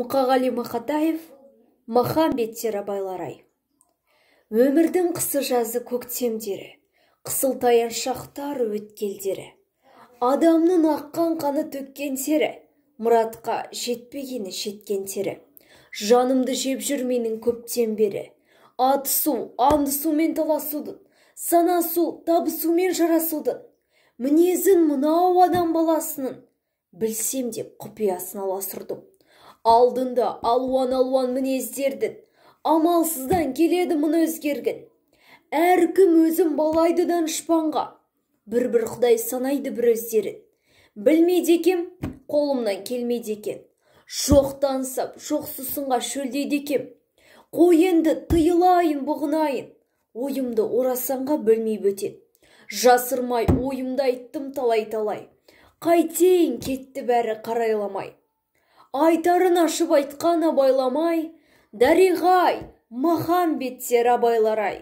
мұқағали мақатаев махамбет ай. өмірдің қысы жазы көктемдері таян шақтар өткелдері адамның аққан қаны төккен тері мұратқа жетпегені жеткен тері жанымды жеп жүр менің көптен бері атысу мен таласудың санасу табысумен жарасудың мінезін мынау адам баласының білсем деп құпиясын аласұрдым алдында алуан алуан мінездерді амалсыздан келеді мұны өзгергін әркім өзім балайды данышпанға бір бір құдай санайды бір өздерін білмейді екем қолымнан келмейді екен жоқтан сап шоқ сынға шөлдейді екем қой енді тыйылайын бұғынайын ойымды орасанға білмей бөтен жасырмай ойымды айттым талай талай қайтейін кетті бәрі қарайламай айтарын ашып айтқан абайламай дариғай махамбеттер абайлар ай